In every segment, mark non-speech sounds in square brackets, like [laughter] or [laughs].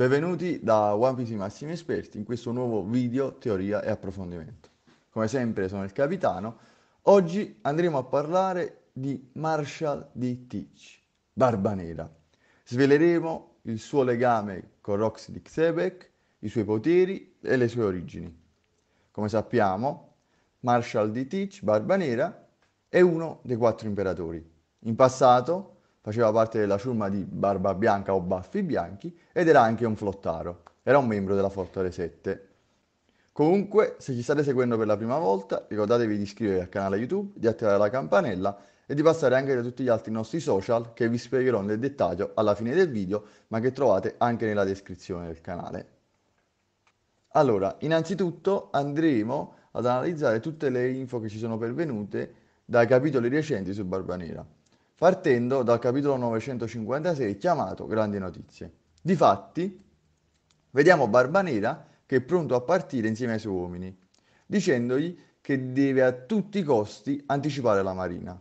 Benvenuti da One Piece Massimi Esperti in questo nuovo video teoria e approfondimento. Come sempre sono il capitano, oggi andremo a parlare di Marshall D. Teach, Barba Nera. Sveleremo il suo legame con Roxy di Xebec, i suoi poteri e le sue origini. Come sappiamo, Marshall D. Teach, Barba Nera, è uno dei quattro imperatori. In passato faceva parte della ciurma di Barba Bianca o Baffi Bianchi ed era anche un flottaro, era un membro della Folklore 7. Comunque, se ci state seguendo per la prima volta, ricordatevi di iscrivervi al canale YouTube, di attivare la campanella e di passare anche da tutti gli altri nostri social che vi spiegherò nel dettaglio alla fine del video, ma che trovate anche nella descrizione del canale. Allora, innanzitutto andremo ad analizzare tutte le info che ci sono pervenute dai capitoli recenti su Barba Nera partendo dal capitolo 956 chiamato Grandi Notizie. Difatti, vediamo Barbanera che è pronto a partire insieme ai suoi uomini, dicendogli che deve a tutti i costi anticipare la marina.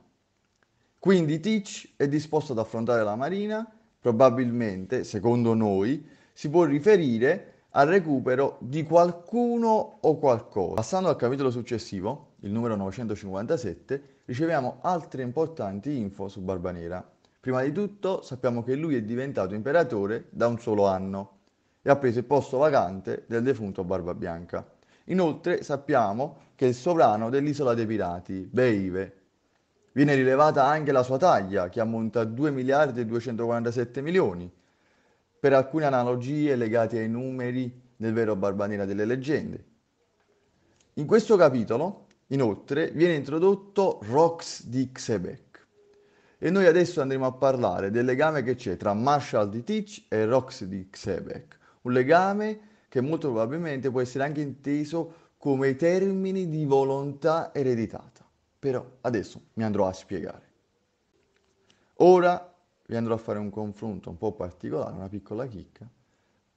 Quindi Teach è disposto ad affrontare la marina, probabilmente, secondo noi, si può riferire al recupero di qualcuno o qualcosa. Passando al capitolo successivo, il numero 957, riceviamo altre importanti info su Barbanera. Prima di tutto sappiamo che lui è diventato imperatore da un solo anno e ha preso il posto vacante del defunto Barba Bianca. Inoltre sappiamo che è il sovrano dell'isola dei pirati, Beive. Viene rilevata anche la sua taglia, che ammonta a 2 miliardi e 247 milioni, per alcune analogie legate ai numeri del vero Barbanera delle leggende. In questo capitolo Inoltre viene introdotto ROX di Xebec. E noi adesso andremo a parlare del legame che c'è tra Marshall di Teach e ROX di Xebec, un legame che molto probabilmente può essere anche inteso come termini di volontà ereditata. Però adesso mi andrò a spiegare. Ora vi andrò a fare un confronto un po' particolare, una piccola chicca.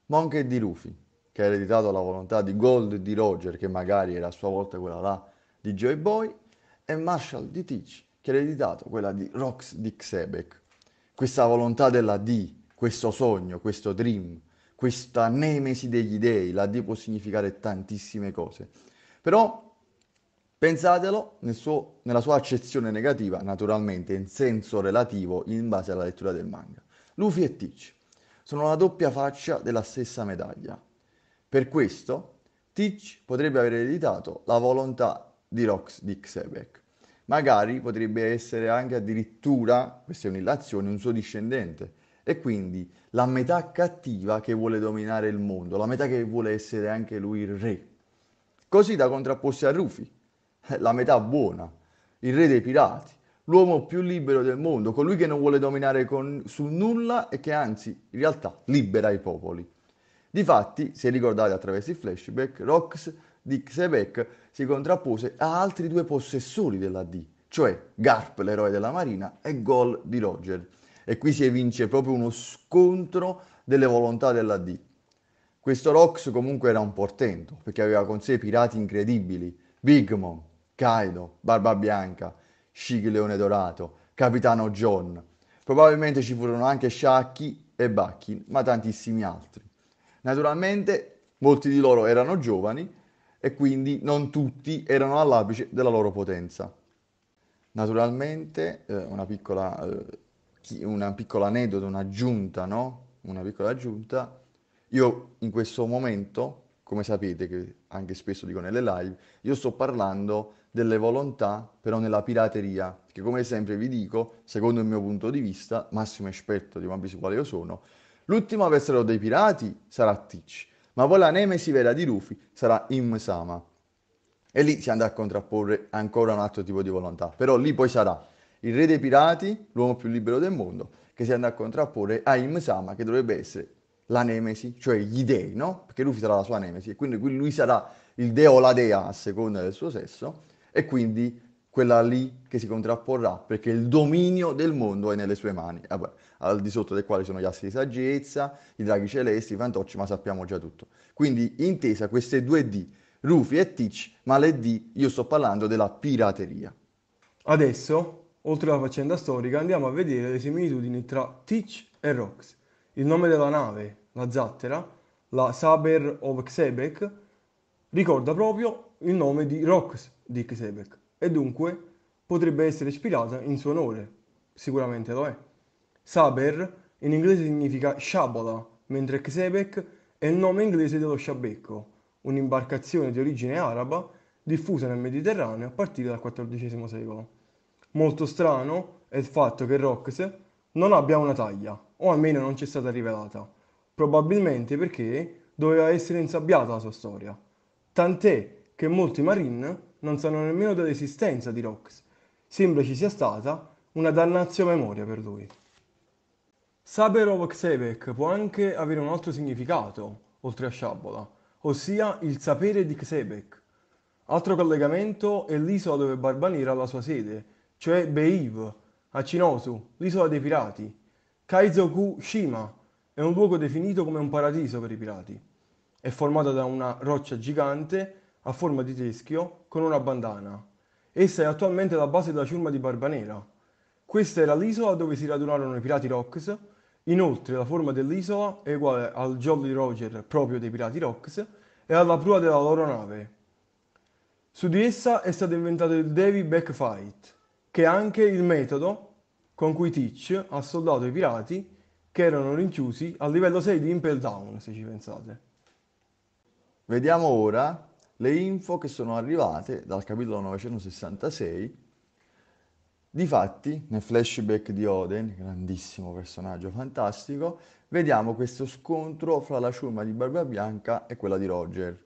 Monk e di Rufy, che ha ereditato la volontà di Gold e di Roger, che magari era a sua volta quella là di Joy Boy e Marshall di Teach che ha ereditato quella di Rox di Xebec. Questa volontà della D, questo sogno, questo dream, questa nemesi degli dei, la D può significare tantissime cose. Però Pensatelo nel suo, nella sua accezione negativa, naturalmente in senso relativo in base alla lettura del manga. Luffy e Teach sono la doppia faccia della stessa medaglia. Per questo Teach potrebbe aver ereditato la volontà di Rox di Xebec. Magari potrebbe essere anche addirittura, questa è un'illazione, un suo discendente. E quindi la metà cattiva che vuole dominare il mondo, la metà che vuole essere anche lui il re. Così da contrapporsi a Rufy, eh, la metà buona, il re dei pirati, l'uomo più libero del mondo, colui che non vuole dominare con, su nulla e che anzi in realtà libera i popoli. Difatti, se ricordate attraverso i flashback, Rox di Xebec si contrappose a altri due possessori della D, cioè Garp, l'eroe della Marina, e Gol di Roger. E qui si evince proprio uno scontro delle volontà della D. Questo Rox comunque era un portento, perché aveva con sé pirati incredibili, Big Mom, Kaido, Barba Bianca, Shig Leone Dorato, Capitano John. Probabilmente ci furono anche Sciacchi e Bacchi, ma tantissimi altri. Naturalmente molti di loro erano giovani e quindi non tutti erano all'apice della loro potenza. Naturalmente, eh, una, piccola, eh, una piccola aneddoto, un'aggiunta, no? Una piccola aggiunta. Io in questo momento, come sapete, che anche spesso dico nelle live, io sto parlando delle volontà però nella pirateria, che come sempre vi dico, secondo il mio punto di vista, massimo esperto di One Piece quale io sono, l'ultimo avversario dei pirati sarà Ticci ma poi la nemesi vera di Rufy sarà Imsama. E lì si andrà a contrapporre ancora un altro tipo di volontà, però lì poi sarà il re dei pirati, l'uomo più libero del mondo, che si andrà a contrapporre a Imsama, che dovrebbe essere la nemesi, cioè gli dei, no? Perché Rufy sarà la sua nemesi, e quindi lui sarà il deo o la dea a seconda del suo sesso, e quindi quella lì che si contrapporrà, perché il dominio del mondo è nelle sue mani, Vabbè, eh, al di sotto del quali sono gli assi di saggezza, i draghi celesti, i fantocci, ma sappiamo già tutto. Quindi, intesa queste due D, Rufy e Teach, ma le D, io sto parlando della pirateria. Adesso, oltre alla faccenda storica, andiamo a vedere le similitudini tra Teach e Rox. Il nome della nave, la zattera, la Saber of Xebek, ricorda proprio il nome di Rox di Xebek e dunque potrebbe essere ispirata in suo onore. Sicuramente lo è. Saber in inglese significa sciabola, mentre Xebek è il nome inglese dello sciabecco, un'imbarcazione di origine araba diffusa nel Mediterraneo a partire dal XIV secolo. Molto strano è il fatto che Rox non abbia una taglia, o almeno non ci è stata rivelata, probabilmente perché doveva essere insabbiata la sua storia. Tant'è che molti marine non sanno nemmeno dell'esistenza di Rox. Sembra ci sia stata una dannazio memoria per lui. Saberov Xebek può anche avere un altro significato, oltre a sciabola, ossia il sapere di Xebek. Altro collegamento è l'isola dove Barbanera ha la sua sede, cioè Beiv, a Cinosu, l'isola dei pirati. Kaizoku Shima è un luogo definito come un paradiso per i pirati. È formata da una roccia gigante a forma di teschio con una bandana. Essa è attualmente la base della ciurma di Barbanera. Questa era l'isola dove si radunarono i pirati Rocks. Inoltre la forma dell'isola è uguale al Jolly Roger proprio dei pirati Rocks e alla prua della loro nave. Su di essa è stato inventato il Davy Back Fight, che è anche il metodo con cui Teach ha soldato i pirati che erano rinchiusi al livello 6 di Impel Down, se ci pensate. Vediamo ora le info che sono arrivate dal capitolo 966. Difatti, nel flashback di Oden, grandissimo personaggio fantastico, vediamo questo scontro fra la ciurma di Barba Bianca e quella di Roger.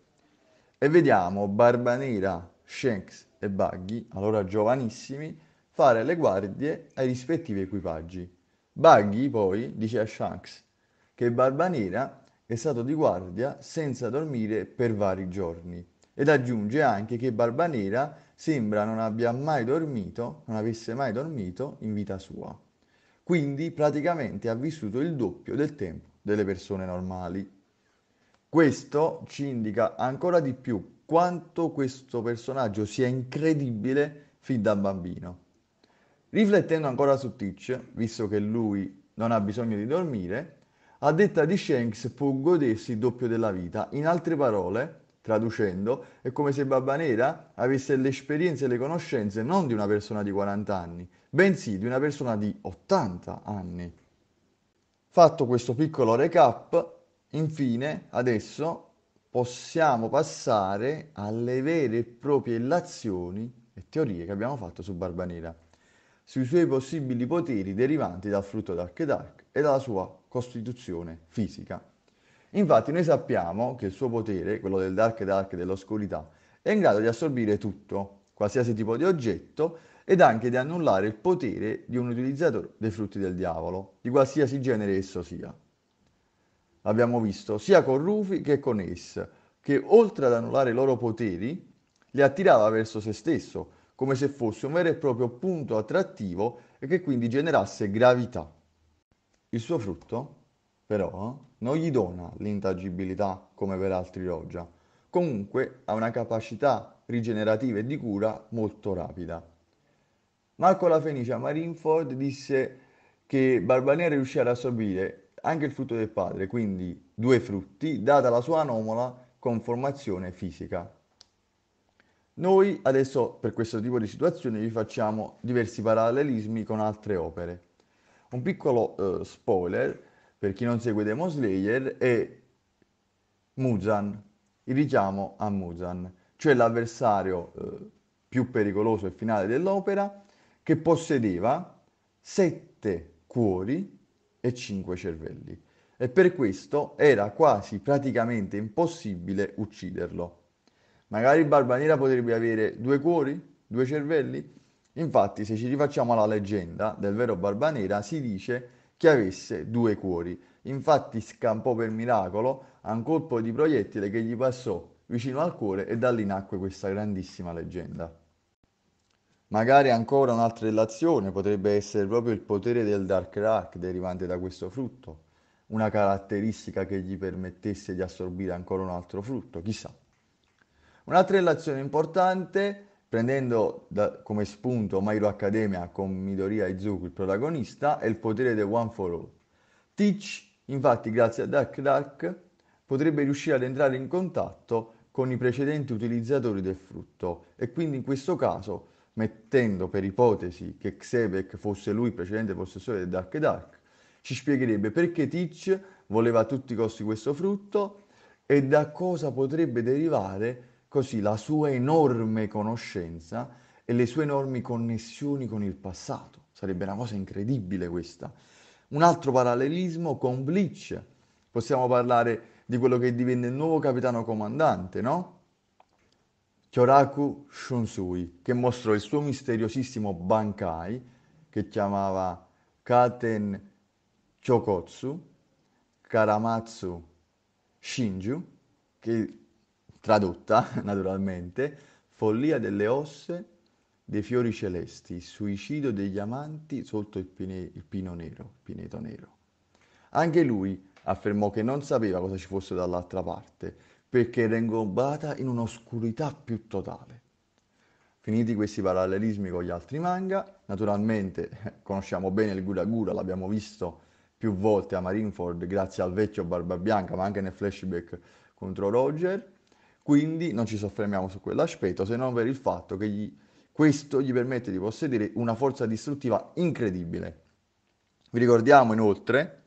E vediamo Barba Nera, Shanks e Buggy, allora giovanissimi, fare le guardie ai rispettivi equipaggi. Buggy poi dice a Shanks che Barba Nera è stato di guardia senza dormire per vari giorni ed aggiunge anche che Barbanera sembra non abbia mai dormito, non avesse mai dormito in vita sua. Quindi praticamente ha vissuto il doppio del tempo delle persone normali. Questo ci indica ancora di più quanto questo personaggio sia incredibile fin da bambino. Riflettendo ancora su Teach, visto che lui non ha bisogno di dormire, a detta di Shanks può godersi il doppio della vita. In altre parole, Traducendo, è come se Babbanera avesse le esperienze e le conoscenze non di una persona di 40 anni, bensì di una persona di 80 anni. Fatto questo piccolo recap, infine adesso possiamo passare alle vere e proprie illazioni e teorie che abbiamo fatto su Barbanera, sui suoi possibili poteri derivanti dal frutto Dark Dark e dalla sua costituzione fisica. Infatti noi sappiamo che il suo potere, quello del dark dark dell'oscurità, è in grado di assorbire tutto, qualsiasi tipo di oggetto, ed anche di annullare il potere di un utilizzatore dei frutti del diavolo, di qualsiasi genere esso sia. L'abbiamo visto sia con Rufy che con Ace, che oltre ad annullare i loro poteri, li attirava verso se stesso, come se fosse un vero e proprio punto attrattivo e che quindi generasse gravità. Il suo frutto però non gli dona l'intangibilità come per altri Roja. Comunque ha una capacità rigenerativa e di cura molto rapida. Marco La Fenicia a Marineford disse che Barbanera riuscì ad assorbire anche il frutto del padre, quindi due frutti, data la sua anomala conformazione fisica. Noi adesso per questo tipo di situazioni vi facciamo diversi parallelismi con altre opere. Un piccolo eh, spoiler, per chi non segue Demon Slayer, è Muzan, il richiamo a Muzan, cioè l'avversario eh, più pericoloso e finale dell'opera, che possedeva sette cuori e cinque cervelli. E per questo era quasi praticamente impossibile ucciderlo. Magari Barba Nera potrebbe avere due cuori, due cervelli? Infatti, se ci rifacciamo alla leggenda del vero Barba Nera, si dice che avesse due cuori. Infatti scampò per miracolo a un colpo di proiettile che gli passò vicino al cuore e da lì nacque questa grandissima leggenda. Magari ancora un'altra relazione potrebbe essere proprio il potere del Dark Rack derivante da questo frutto, una caratteristica che gli permettesse di assorbire ancora un altro frutto, chissà. Un'altra relazione importante prendendo da, come spunto My Hero Academia con Midoriya Izuku il protagonista e il potere del One for All. Teach, infatti, grazie a Dark Dark, potrebbe riuscire ad entrare in contatto con i precedenti utilizzatori del frutto e quindi in questo caso, mettendo per ipotesi che Xebek fosse lui il precedente possessore del Dark Dark, ci spiegherebbe perché Teach voleva a tutti i costi questo frutto e da cosa potrebbe derivare così la sua enorme conoscenza e le sue enormi connessioni con il passato. Sarebbe una cosa incredibile questa. Un altro parallelismo con Bleach. Possiamo parlare di quello che divenne il nuovo capitano comandante, no? Kyoraku Shunsui, che mostrò il suo misteriosissimo Bankai, che chiamava Katen Chokotsu, Karamatsu Shinju, che tradotta [laughs] naturalmente, follia delle osse dei fiori celesti, suicidio degli amanti sotto il, pine, il pino nero, pineto nero. Anche lui affermò che non sapeva cosa ci fosse dall'altra parte, perché era ingombata in un'oscurità più totale. Finiti questi parallelismi con gli altri manga, naturalmente [laughs] conosciamo bene il Gura Gura, l'abbiamo visto più volte a Marineford grazie al vecchio Barba Bianca, ma anche nel flashback contro Roger, quindi non ci soffermiamo su quell'aspetto, se non per il fatto che gli, questo gli permette di possedere una forza distruttiva incredibile. Vi ricordiamo inoltre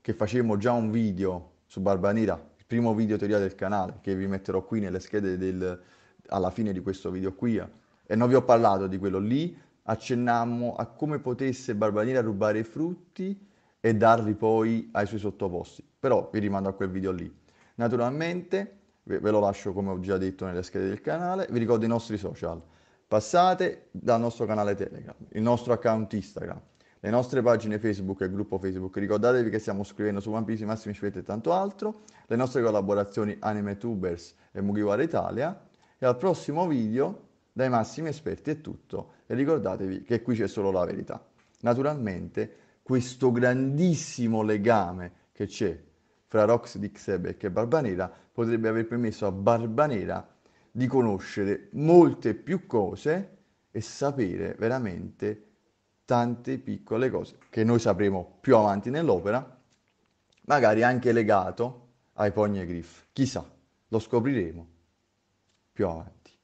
che facevamo già un video su Barbanera, il primo video teoria del canale, che vi metterò qui nelle schede del, alla fine di questo video qui, e non vi ho parlato di quello lì, accennammo a come potesse Barbanera rubare i frutti e darli poi ai suoi sottoposti. Però vi rimando a quel video lì. Naturalmente ve lo lascio come ho già detto nelle schede del canale. Vi ricordo i nostri social. Passate dal nostro canale Telegram, il nostro account Instagram, le nostre pagine Facebook e gruppo Facebook. Ricordatevi che stiamo scrivendo su One Piece, Massimo Scivetti e tanto altro, le nostre collaborazioni Anime Tubers e Mugiwara Italia. E al prossimo video, dai massimi esperti è tutto. E ricordatevi che qui c'è solo la verità. Naturalmente, questo grandissimo legame che c'è fra Rox di Xebec e Barbanera potrebbe aver permesso a Barbanera di conoscere molte più cose e sapere veramente tante piccole cose che noi sapremo più avanti nell'opera, magari anche legato ai Pogni Griff. Chissà, lo scopriremo più avanti.